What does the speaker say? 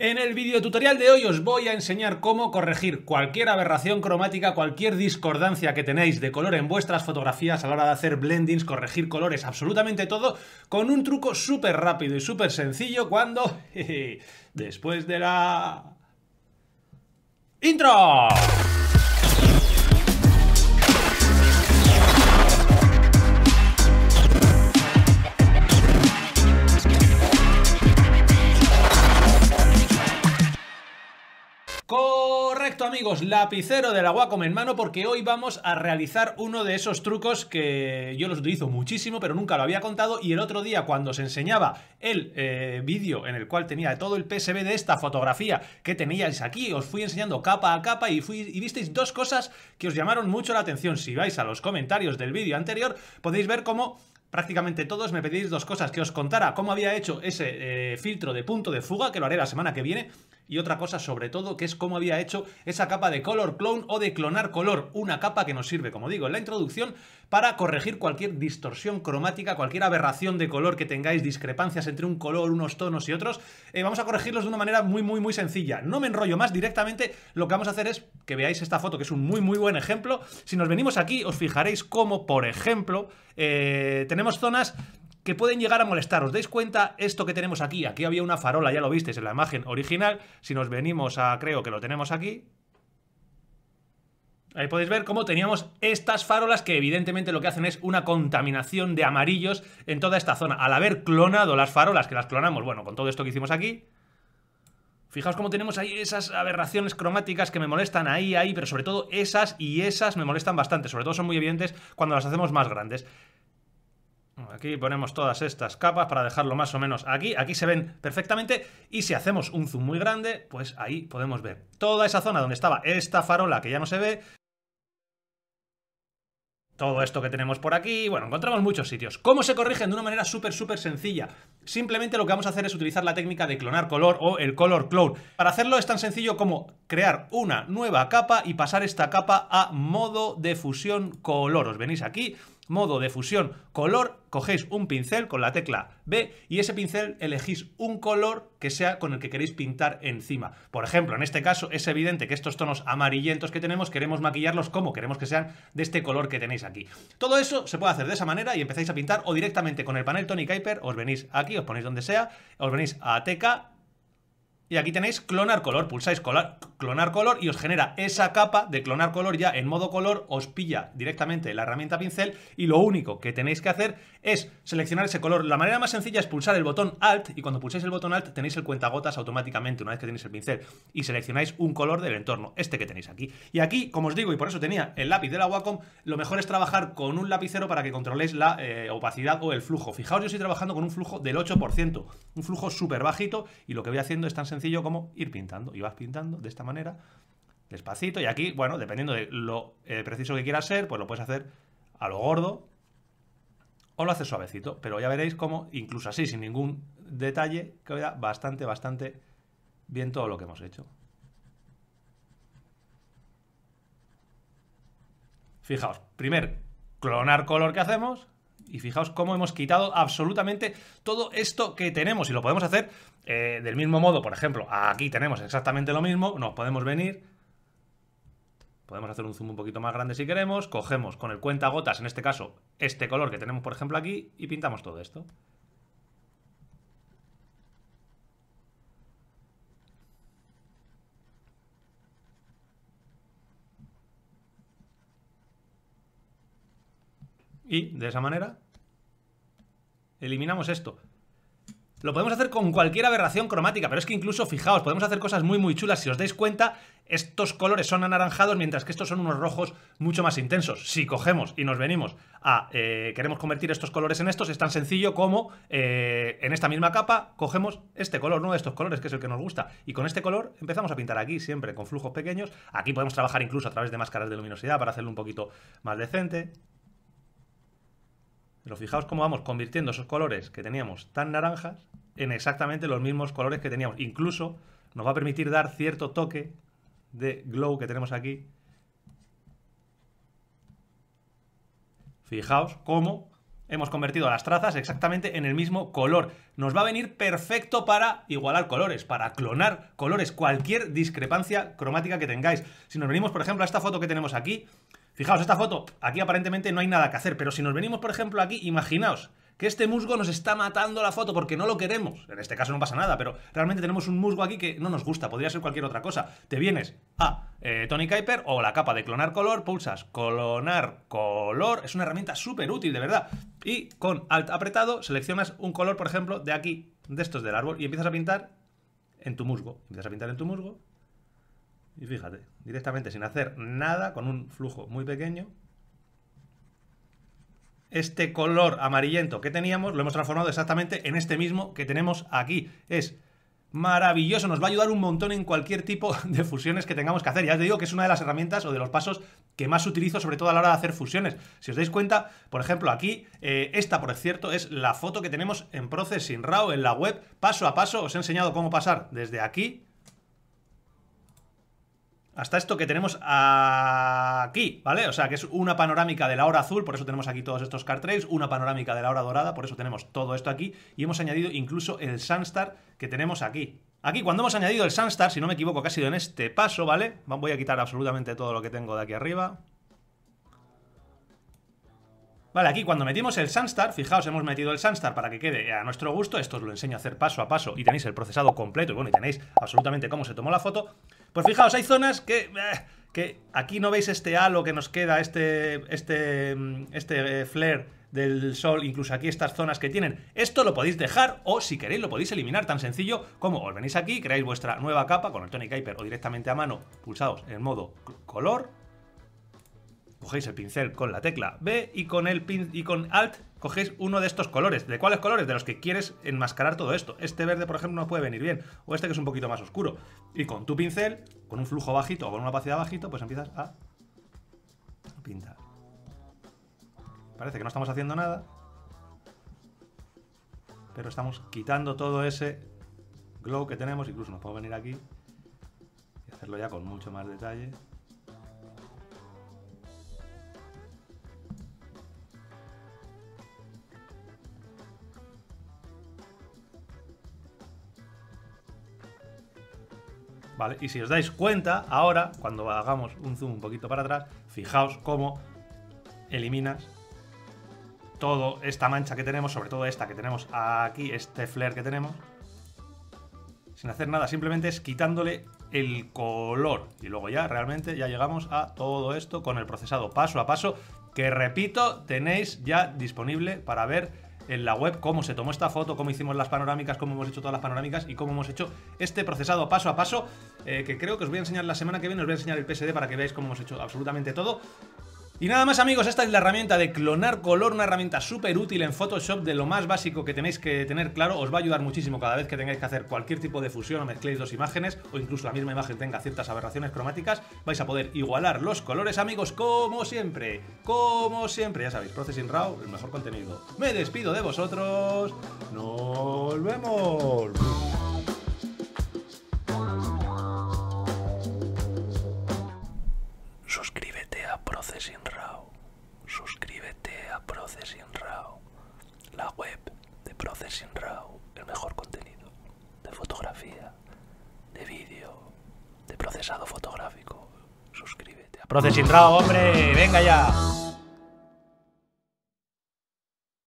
En el tutorial de hoy os voy a enseñar cómo corregir cualquier aberración cromática, cualquier discordancia que tenéis de color en vuestras fotografías a la hora de hacer blendings, corregir colores, absolutamente todo, con un truco súper rápido y súper sencillo cuando... después de la... ¡Intro! amigos, lapicero del la Wacom en mano porque hoy vamos a realizar uno de esos trucos que yo los utilizo muchísimo pero nunca lo había contado y el otro día cuando os enseñaba el eh, vídeo en el cual tenía todo el PSB de esta fotografía que teníais aquí, os fui enseñando capa a capa y, y visteis dos cosas que os llamaron mucho la atención. Si vais a los comentarios del vídeo anterior podéis ver cómo prácticamente todos me pedís dos cosas que os contara cómo había hecho ese eh, filtro de punto de fuga, que lo haré la semana que viene, y otra cosa sobre todo que es cómo había hecho esa capa de color clone o de clonar color, una capa que nos sirve, como digo, en la introducción para corregir cualquier distorsión cromática, cualquier aberración de color que tengáis, discrepancias entre un color, unos tonos y otros, eh, vamos a corregirlos de una manera muy muy muy sencilla. No me enrollo más directamente, lo que vamos a hacer es que veáis esta foto que es un muy muy buen ejemplo. Si nos venimos aquí os fijaréis cómo, por ejemplo, eh, tenemos zonas que pueden llegar a molestaros, ¿Os dais cuenta esto que tenemos aquí? Aquí había una farola, ya lo visteis en la imagen original. Si nos venimos a, creo que lo tenemos aquí, Ahí podéis ver cómo teníamos estas farolas que evidentemente lo que hacen es una contaminación de amarillos en toda esta zona. Al haber clonado las farolas, que las clonamos, bueno, con todo esto que hicimos aquí, Fijaos cómo tenemos ahí esas aberraciones cromáticas que me molestan ahí, ahí, pero sobre todo esas y esas me molestan bastante. Sobre todo son muy evidentes cuando las hacemos más grandes. Aquí ponemos todas estas capas para dejarlo más o menos aquí. Aquí se ven perfectamente y si hacemos un zoom muy grande, pues ahí podemos ver toda esa zona donde estaba esta farola que ya no se ve. Todo esto que tenemos por aquí, bueno, encontramos muchos sitios. ¿Cómo se corrigen? De una manera súper, súper sencilla. Simplemente lo que vamos a hacer es utilizar la técnica de clonar color o el color clone. Para hacerlo es tan sencillo como crear una nueva capa y pasar esta capa a modo de fusión color. Os venís aquí, modo de fusión color, cogéis un pincel con la tecla B y ese pincel elegís un color que sea con el que queréis pintar encima. Por ejemplo, en este caso es evidente que estos tonos amarillentos que tenemos queremos maquillarlos como queremos que sean de este color que tenéis aquí. Todo eso se puede hacer de esa manera y empezáis a pintar o directamente con el panel Tony Kuiper os venís aquí, os ponéis donde sea, os venís a TK y aquí tenéis clonar color, pulsáis clonar color y os genera esa capa de clonar color ya en modo color, os pilla directamente la herramienta pincel y lo único que tenéis que hacer es seleccionar ese color. La manera más sencilla es pulsar el botón Alt y cuando pulsáis el botón Alt tenéis el cuentagotas automáticamente una vez que tenéis el pincel y seleccionáis un color del entorno, este que tenéis aquí. Y aquí, como os digo, y por eso tenía el lápiz de la Wacom, lo mejor es trabajar con un lapicero para que controléis la eh, opacidad o el flujo. Fijaos, yo estoy trabajando con un flujo del 8%, un flujo súper bajito y lo que voy haciendo es tan sencillo sencillo como ir pintando. Y vas pintando de esta manera, despacito. Y aquí, bueno, dependiendo de lo eh, preciso que quieras ser, pues lo puedes hacer a lo gordo o lo haces suavecito. Pero ya veréis cómo, incluso así, sin ningún detalle, queda bastante, bastante bien todo lo que hemos hecho. Fijaos, primer clonar color que hacemos y fijaos cómo hemos quitado absolutamente todo esto que tenemos. Y lo podemos hacer eh, del mismo modo. Por ejemplo, aquí tenemos exactamente lo mismo. Nos podemos venir. Podemos hacer un zoom un poquito más grande si queremos. Cogemos con el gotas en este caso, este color que tenemos, por ejemplo, aquí. Y pintamos todo esto. Y de esa manera eliminamos esto. Lo podemos hacer con cualquier aberración cromática, pero es que incluso, fijaos, podemos hacer cosas muy muy chulas. Si os dais cuenta, estos colores son anaranjados, mientras que estos son unos rojos mucho más intensos. Si cogemos y nos venimos a... Eh, queremos convertir estos colores en estos, es tan sencillo como eh, en esta misma capa cogemos este color, uno de estos colores, que es el que nos gusta. Y con este color empezamos a pintar aquí, siempre con flujos pequeños. Aquí podemos trabajar incluso a través de máscaras de luminosidad para hacerlo un poquito más decente. Pero fijaos cómo vamos convirtiendo esos colores que teníamos tan naranjas en exactamente los mismos colores que teníamos. Incluso nos va a permitir dar cierto toque de glow que tenemos aquí. Fijaos cómo hemos convertido las trazas exactamente en el mismo color. Nos va a venir perfecto para igualar colores, para clonar colores, cualquier discrepancia cromática que tengáis. Si nos venimos, por ejemplo, a esta foto que tenemos aquí, Fijaos, esta foto, aquí aparentemente no hay nada que hacer, pero si nos venimos, por ejemplo, aquí, imaginaos que este musgo nos está matando la foto porque no lo queremos. En este caso no pasa nada, pero realmente tenemos un musgo aquí que no nos gusta, podría ser cualquier otra cosa. Te vienes a eh, Tony Kuiper o la capa de clonar color, pulsas clonar color, es una herramienta súper útil, de verdad. Y con alt apretado seleccionas un color, por ejemplo, de aquí, de estos del árbol, y empiezas a pintar en tu musgo. Empiezas a pintar en tu musgo, y fíjate, directamente sin hacer nada, con un flujo muy pequeño, este color amarillento que teníamos lo hemos transformado exactamente en este mismo que tenemos aquí. Es maravilloso, nos va a ayudar un montón en cualquier tipo de fusiones que tengamos que hacer. Ya os digo que es una de las herramientas o de los pasos que más utilizo, sobre todo a la hora de hacer fusiones. Si os dais cuenta, por ejemplo, aquí, eh, esta, por cierto, es la foto que tenemos en Processing RAW, en la web, paso a paso. Os he enseñado cómo pasar desde aquí hasta esto que tenemos aquí, ¿vale? O sea, que es una panorámica de la hora azul, por eso tenemos aquí todos estos car una panorámica de la hora dorada, por eso tenemos todo esto aquí, y hemos añadido incluso el Sunstar que tenemos aquí. Aquí, cuando hemos añadido el Sunstar, si no me equivoco, ha sido en este paso, ¿vale? Voy a quitar absolutamente todo lo que tengo de aquí arriba. Vale, aquí cuando metimos el Sunstar, fijaos, hemos metido el Sunstar para que quede a nuestro gusto, esto os lo enseño a hacer paso a paso y tenéis el procesado completo y bueno, y tenéis absolutamente cómo se tomó la foto, pues fijaos, hay zonas que... Eh, que aquí no veis este halo que nos queda, este, este, mm, este eh, flare del sol, incluso aquí estas zonas que tienen. Esto lo podéis dejar o si queréis lo podéis eliminar, tan sencillo como os venís aquí, creáis vuestra nueva capa con el Tony Kuiper o directamente a mano, pulsados en modo color, cogéis el pincel con la tecla B y con el pin y con Alt cogéis uno de estos colores. ¿De cuáles colores? De los que quieres enmascarar todo esto. Este verde, por ejemplo, no puede venir bien. O este que es un poquito más oscuro. Y con tu pincel, con un flujo bajito o con una opacidad bajito, pues empiezas a pintar. Parece que no estamos haciendo nada. Pero estamos quitando todo ese glow que tenemos. Incluso nos puedo venir aquí y hacerlo ya con mucho más detalle. Y si os dais cuenta, ahora, cuando hagamos un zoom un poquito para atrás, fijaos cómo eliminas toda esta mancha que tenemos, sobre todo esta que tenemos aquí, este flare que tenemos, sin hacer nada, simplemente es quitándole el color. Y luego ya, realmente, ya llegamos a todo esto con el procesado paso a paso, que repito, tenéis ya disponible para ver en la web cómo se tomó esta foto, cómo hicimos las panorámicas, cómo hemos hecho todas las panorámicas y cómo hemos hecho este procesado paso a paso, eh, que creo que os voy a enseñar la semana que viene, os voy a enseñar el PSD para que veáis cómo hemos hecho absolutamente todo. Y nada más amigos, esta es la herramienta de clonar color, una herramienta súper útil en Photoshop de lo más básico que tenéis que tener claro, os va a ayudar muchísimo cada vez que tengáis que hacer cualquier tipo de fusión o mezcléis dos imágenes o incluso la misma imagen tenga ciertas aberraciones cromáticas, vais a poder igualar los colores amigos como siempre, como siempre, ya sabéis, Processing Raw, el mejor contenido. Me despido de vosotros, nos vemos. Processing RAW, la web de Processing RAW, el mejor contenido de fotografía, de vídeo, de procesado fotográfico. Suscríbete a Processing RAW, hombre, venga ya.